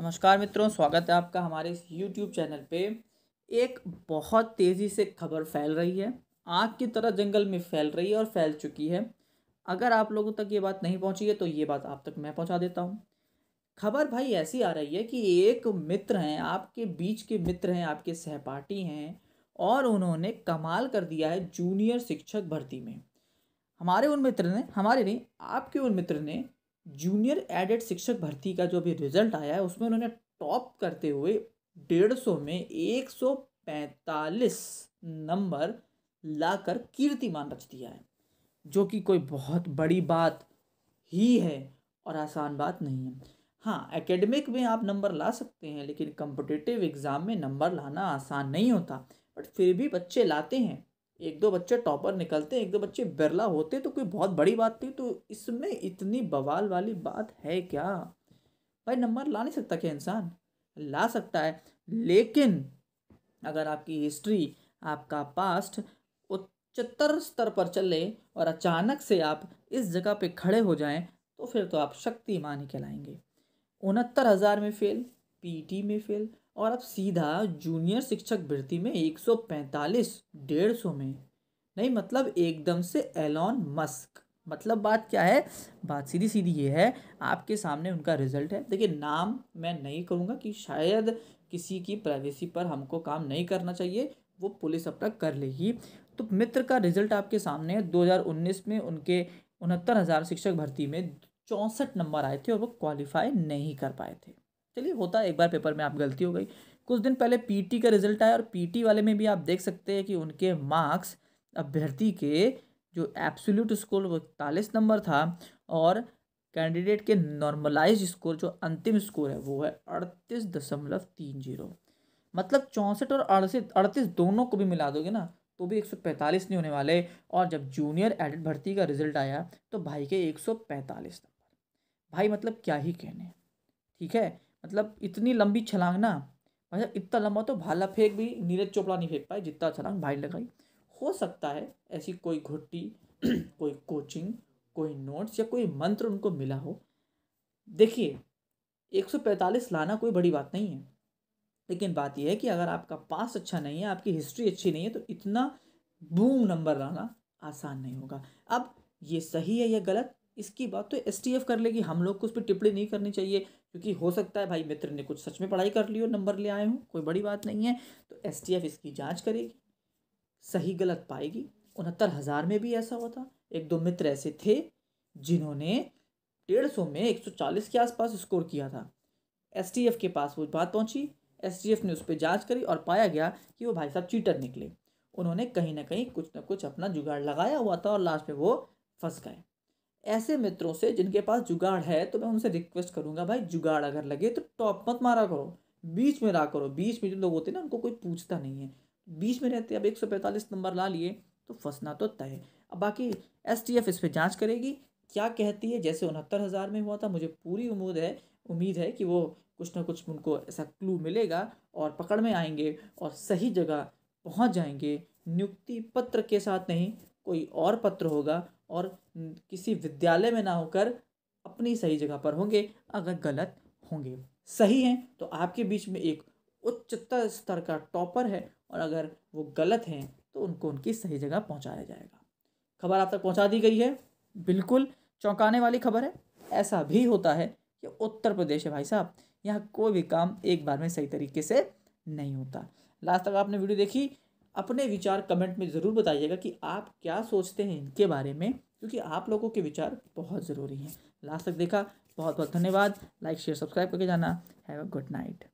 नमस्कार मित्रों स्वागत है आपका हमारे इस यूट्यूब चैनल पे एक बहुत तेज़ी से खबर फैल रही है आग की तरह जंगल में फैल रही है और फैल चुकी है अगर आप लोगों तक ये बात नहीं पहुंची है तो ये बात आप तक मैं पहुंचा देता हूं खबर भाई ऐसी आ रही है कि एक मित्र हैं आपके बीच के मित्र हैं आपके सहपाठी हैं और उन्होंने कमाल कर दिया है जूनियर शिक्षक भर्ती में हमारे उन मित्र ने हमारे नहीं आपके उन मित्र ने जूनियर एडेड शिक्षक भर्ती का जो भी रिजल्ट आया है उसमें उन्होंने टॉप करते हुए डेढ़ सौ में एक सौ पैंतालीस नंबर लाकर कीर्तिमान रच दिया है जो कि कोई बहुत बड़ी बात ही है और आसान बात नहीं है हाँ एकेडमिक में आप नंबर ला सकते हैं लेकिन कंपटिटिव एग्ज़ाम में नंबर लाना आसान नहीं होता बट फिर भी बच्चे लाते हैं एक दो बच्चे टॉपर निकलते हैं एक दो बच्चे बिरला होते तो कोई बहुत बड़ी बात थी तो इसमें इतनी बवाल वाली बात है क्या भाई नंबर ला नहीं सकता क्या इंसान ला सकता है लेकिन अगर आपकी हिस्ट्री आपका पास्ट उच्चतर स्तर पर चले और अचानक से आप इस जगह पे खड़े हो जाएं तो फिर तो आप शक्तिमान ही कहलाएंगे उनहत्तर हज़ार में फेल पीटी e में फेल और अब सीधा जूनियर शिक्षक भर्ती में 145 सौ में नहीं मतलब एकदम से एलॉन मस्क मतलब बात क्या है बात सीधी सीधी ये है आपके सामने उनका रिजल्ट है देखिए नाम मैं नहीं करूँगा कि शायद किसी की प्राइवेसी पर हमको काम नहीं करना चाहिए वो पुलिस अब तक कर लेगी तो मित्र का रिजल्ट आपके सामने है उन्नीस में उनके उनहत्तर हज़ार शिक्षक भर्ती में चौंसठ नंबर आए थे और वो क्वालिफाई नहीं कर पाए थे चलिए होता है एक बार पेपर में आप गलती हो गई कुछ दिन पहले पीटी का रिजल्ट आया और पीटी वाले में भी आप देख सकते हैं कि उनके मार्क्स अभ्यर्थी के जो एब्सोल्यूट स्कोर वो इकतालीस नंबर था और कैंडिडेट के नॉर्मलाइज स्कोर जो अंतिम स्कोर है वो है अड़तीस दशमलव तीन जीरो मतलब चौंसठ और अड़सठ अड़तीस दोनों को भी मिला दोगे ना तो भी एक सौ पैंतालीस नहीं होने वाले और जब जूनियर एडिट भर्ती का रिजल्ट आया तो भाई के एक सौ पैंतालीस नंबर भाई मतलब क्या ही कहने ठीक है मतलब इतनी लंबी छलांग ना मतलब इतना लंबा तो भाला फेंक भी नीरज चोपड़ा नहीं फेंक पाए जितना छलांग भाई लगाई हो सकता है ऐसी कोई घुट्टी कोई कोचिंग कोई नोट्स या कोई मंत्र उनको मिला हो देखिए 145 लाना कोई बड़ी बात नहीं है लेकिन बात यह है कि अगर आपका पास अच्छा नहीं है आपकी हिस्ट्री अच्छी नहीं है तो इतना बूम नंबर लाना आसान नहीं होगा अब ये सही है या गलत इसकी बात तो एस कर लेगी हम लोग को उस पर टिप्पणी नहीं करनी चाहिए क्योंकि हो सकता है भाई मित्र ने कुछ सच में पढ़ाई कर ली हो नंबर ले आए हूँ कोई बड़ी बात नहीं है तो एस इसकी जाँच करेगी सही गलत पाएगी उनहत्तर हज़ार में भी ऐसा हुआ था एक दो मित्र ऐसे थे जिन्होंने डेढ़ सौ में एक सौ चालीस के आसपास स्कोर किया था एस के पास वो बात पहुंची एस ने उस पर जाँच करी और पाया गया कि वो भाई साहब चीटर निकले उन्होंने कहीं ना कहीं कुछ ना कुछ अपना जुगाड़ लगाया हुआ था और लास्ट में वो फंस गए ऐसे मित्रों से जिनके पास जुगाड़ है तो मैं उनसे रिक्वेस्ट करूँगा भाई जुगाड़ अगर लगे तो टॉप मत मारा करो बीच में रहा करो बीच में जो लोग होते हैं ना उनको कोई पूछता नहीं है बीच में रहते अब एक सौ पैंतालीस नंबर ला लिए तो फंसना तो तय अब बाकी एस टी एफ इस पर जाँच करेगी क्या कहती है जैसे उनहत्तर हज़ार में हुआ था मुझे पूरी उम्मीद है उम्मीद है कि वो कुछ ना कुछ उनको ऐसा क्लू मिलेगा और पकड़ में आएंगे और सही जगह पहुंच जाएंगे नियुक्ति पत्र के साथ नहीं कोई और पत्र होगा और किसी विद्यालय में ना होकर अपनी सही जगह पर होंगे अगर गलत होंगे सही हैं तो आपके बीच में एक उच्चतर स्तर का टॉपर है और अगर वो गलत हैं तो उनको उनकी सही जगह पहुंचाया जाएगा खबर आप तक पहुंचा दी गई है बिल्कुल चौंकाने वाली खबर है ऐसा भी होता है कि उत्तर प्रदेश है भाई साहब यहाँ कोई भी काम एक बार में सही तरीके से नहीं होता लास्ट तक आपने वीडियो देखी अपने विचार कमेंट में ज़रूर बताइएगा कि आप क्या सोचते हैं इनके बारे में क्योंकि आप लोगों के विचार बहुत ज़रूरी हैं लास्ट तक देखा बहुत बहुत धन्यवाद लाइक शेयर सब्सक्राइब करके जाना हैव अ गुड नाइट